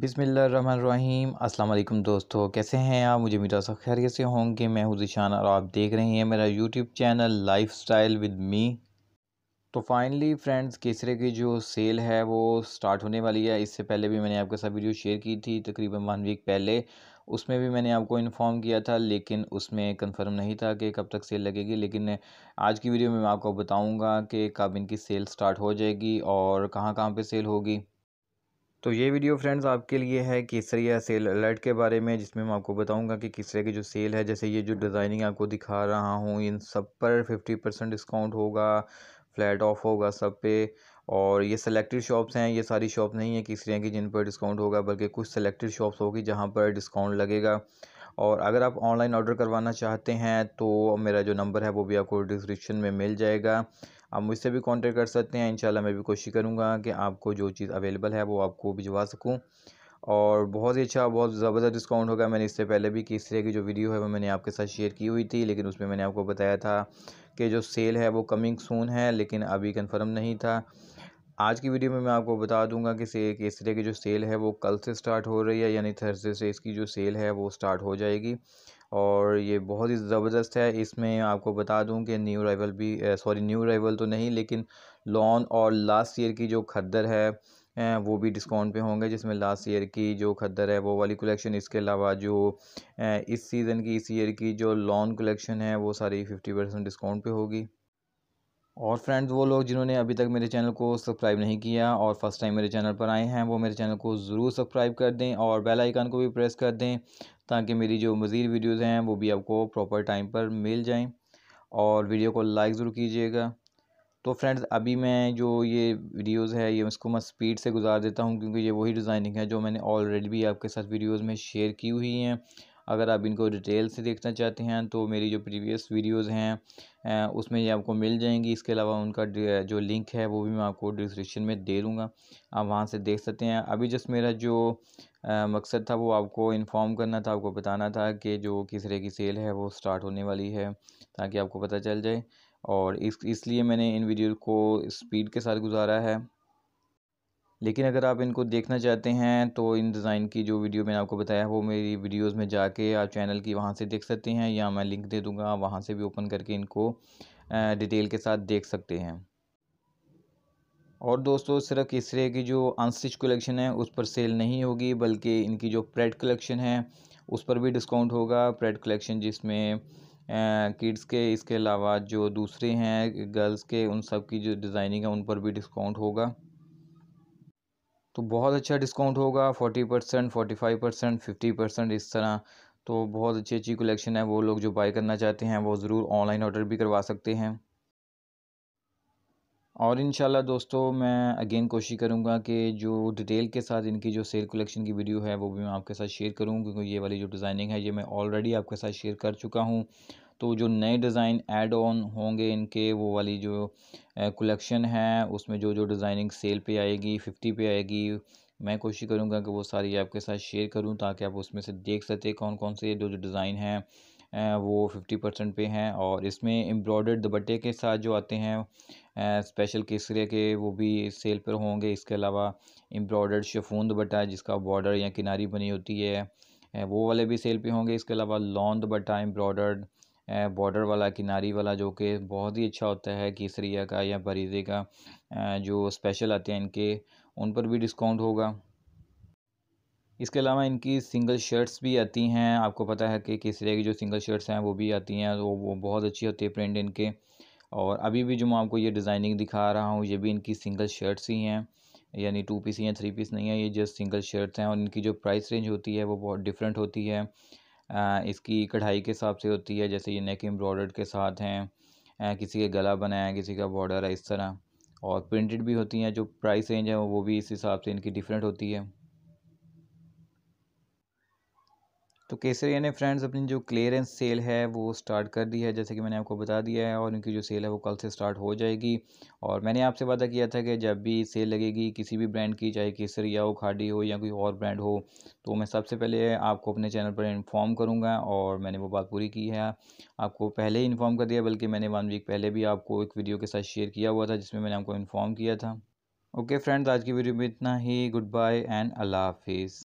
बिसमीम् अल्लाम दोस्तों कैसे हैं आप मुझे मेरा सब खैरियत से होंगे मैं हूँ और आप देख रहे हैं मेरा YouTube channel life style with me तो फाइनली फ्रेंड्स केसरे की जो सेल है वो स्टार्ट होने वाली है इससे पहले भी मैंने आपके साथ वीडियो शेयर की थी तकरीबन वन वीक पहले उसमें भी मैंने आपको इन्फॉर्म किया था लेकिन उसमें कंफर्म नहीं था कि कब तक सेल लगेगी लेकिन आज की वीडियो में मैं आपको बताऊंगा कि कब इनकी सेल स्टार्ट हो जाएगी और कहां कहां पे सेल होगी तो ये वीडियो फ्रेंड्स आपके लिए है केसरिया सेल अलर्ट के बारे में जिसमें मैं आपको बताऊंगा कि केसरिया की जो सेल है जैसे ये जो डिज़ाइनिंग आपको दिखा रहा हूँ इन सब पर फिफ्टी परसेंट डिस्काउंट होगा फ्लैट ऑफ होगा सब पे और ये सेलेक्टेड शॉप्स हैं ये सारी शॉप नहीं है केसरिया की जिन पर डिस्काउंट होगा बल्कि कुछ सेलेक्टेड शॉप्स होगी जहाँ पर डिस्काउंट लगेगा और अगर आप ऑनलाइन ऑर्डर करवाना चाहते हैं तो मेरा जो नंबर है वो भी आपको डिस्क्रिप्शन में मिल जाएगा आप मुझसे भी कांटेक्ट कर सकते हैं इंशाल्लाह मैं भी कोशिश करूँगा कि आपको जो चीज़ अवेलेबल है वो आपको भिजवा सकूँ और बहुत ही अच्छा बहुत ज़बरदस्त डिस्काउंट होगा मैंने इससे पहले भी कि इस तरह की जो वीडियो है वो मैंने आपके साथ शेयर की हुई थी लेकिन उसमें मैंने आपको बताया था कि जो सेल है वो कमिंग सून है लेकिन अभी कंफर्म नहीं था आज की वीडियो में मैं आपको बता दूंगा कि से इस तरह की जो सेल है वो कल से स्टार्ट हो रही है यानी थर्सडे से इसकी जो सेल है वो स्टार्ट हो जाएगी और ये बहुत ही ज़बरदस्त है इसमें आपको बता दूं कि न्यू राइवल भी सॉरी न्यू राइवल तो नहीं लेकिन लॉन और लास्ट ईयर की जो खद्दर है वो भी डिस्काउंट पे होंगे जिसमें लास्ट ईयर की जो खद्दर है वो वाली कलेक्शन इसके अलावा जो इस सीज़न की इस ईयर की जो लॉन कलेक्शन है वो सारी फिफ्टी परसेंट डिस्काउंट पे होगी और फ्रेंड्स वो लोग जिन्होंने अभी तक मेरे चैनल को सब्सक्राइब नहीं किया और फर्स्ट टाइम मेरे चैनल पर आए हैं वो मेरे चैनल को ज़रूर सब्सक्राइब कर दें और बेल आइकन को भी प्रेस कर दें ताकि मेरी जो मज़ीद वीडियोज़ हैं वो भी आपको प्रॉपर टाइम पर मिल जाएँ और वीडियो को लाइक ज़रूर कीजिएगा तो फ्रेंड्स अभी मैं जो ये वीडियोस है ये उसको मैं स्पीड से गुजार देता हूँ क्योंकि ये वही डिज़ाइनिंग है जो मैंने ऑलरेडी भी आपके साथ वीडियोस में शेयर की हुई हैं अगर आप इनको डिटेल से देखना चाहते हैं तो मेरी जो प्रीवियस वीडियोस हैं उसमें ये आपको मिल जाएंगी इसके अलावा उनका जो लिंक है वो भी मैं आपको डिस्क्रिप्शन में दे दूँगा आप वहाँ से देख सकते हैं अभी जस्ट मेरा जो आ, मकसद था वो आपको इन्फॉर्म करना था आपको बताना था कि जो किस तरह की सेल है वो स्टार्ट होने वाली है ताकि आपको पता चल जाए और इस इसलिए मैंने इन वीडियो को स्पीड के साथ गुजारा है लेकिन अगर आप इनको देखना चाहते हैं तो इन डिज़ाइन की जो वीडियो मैंने आपको बताया वो मेरी वीडियोस में जाके आप चैनल की वहाँ से देख सकते हैं या मैं लिंक दे दूँगा वहाँ से भी ओपन करके इनको डिटेल के साथ देख सकते हैं और दोस्तों सिर्फ इस तरह की जो अनस्टिच कलेक्शन है उस पर सेल नहीं होगी बल्कि इनकी जो प्रेड कलेक्शन है उस पर भी डिस्काउंट होगा प्रेड कलेक्शन जिसमें किड्स के इसके अलावा जो दूसरे हैं गर्ल्स के उन सब की जो डिज़ाइनिंग है उन पर भी डिस्काउंट होगा तो बहुत अच्छा डिस्काउंट होगा forty percent forty five percent fifty percent इस तरह तो बहुत अच्छी अच्छी कलेक्शन है वो लोग जो बाई करना चाहते हैं वो ज़रूर ऑनलाइन ऑर्डर भी करवा सकते हैं और इन दोस्तों मैं अगेन कोशिश करूँगा कि जो डिटेल के साथ इनकी जो सेल कलेक्शन की वीडियो है वो भी मैं आपके साथ शेयर करूँ क्योंकि ये वाली जो डिज़ाइनिंग है ये मैं ऑलरेडी आपके साथ शेयर कर चुका हूँ तो जो नए डिज़ाइन एड ऑन होंगे इनके वो वाली जो कलेक्शन है उसमें जो जो डिज़ाइनिंग सेल पे आएगी फिफ्टी पे आएगी मैं कोशिश करूँगा कि वो सारी आपके साथ शेयर करूँ ताकि आप उसमें से देख सकें कौन कौन से जो जो डिज़ाइन हैं वो फिफ्टी परसेंट पे हैं और इसमें एम्ब्रॉयडर्ड दुपट्टे के साथ जो आते हैं स्पेशल केसरे के वो भी सेल पर होंगे इसके अलावा एम्ब्रॉयडर्ड शफून दुपट्टा जिसका बॉर्डर या किनारी बनी होती है वो वाले भी सेल पे होंगे इसके अलावा लॉन्ग दुपट्टा एम्ब्रॉयडर्ड बॉर्डर वाला किनारी वाला जो कि बहुत ही अच्छा होता है केसरिया का या परीजे का जो स्पेशल आते हैं इनके उन पर भी डिस्काउंट होगा इसके अलावा इनकी सिंगल शर्ट्स भी आती हैं आपको पता है कि केसरिया की जो सिंगल शर्ट्स हैं वो भी आती हैं वो वो बहुत अच्छी होती है प्रिंट इनके और अभी भी जो मैं आपको ये डिज़ाइनिंग दिखा रहा हूँ ये भी इनकी सिंगल शर्ट्स ही हैं यानी टू पीस या थ्री पीस नहीं है ये जस्ट सिंगल शर्ट्स हैं और इनकी जो प्राइस रेंज होती है वो बहुत डिफरेंट होती है इसकी कढ़ाई के हिसाब से होती है जैसे ये नेक एम्ब्रॉयड के साथ हैं किसी के गला बनाया किसी का बॉर्डर है इस तरह और प्रिंटेड भी होती हैं जो प्राइस रेंज है वो भी इस हिसाब से इनकी डिफरेंट होती है तो केसरिया ने फ्रेंड्स अपनी जो क्लियरेंस सेल है वो स्टार्ट कर दी है जैसे कि मैंने आपको बता दिया है और उनकी जो सेल है वो कल से स्टार्ट हो जाएगी और मैंने आपसे वादा किया था कि जब भी सेल लगेगी किसी भी ब्रांड की चाहे केसरिया हो खाडी हो या कोई और ब्रांड हो तो मैं सबसे पहले आपको अपने चैनल पर इन्फॉर्म करूँगा और मैंने वो बात पूरी की है आपको पहले ही इन्फॉर्म कर दिया बल्कि मैंने वन वीक पहले भी आपको एक वीडियो के साथ शेयर किया हुआ था जिसमें मैंने आपको इन्फॉर्म किया था ओके फ्रेंड्स आज की वीडियो में इतना ही गुड बाय एंड अल्लाह हाफिज़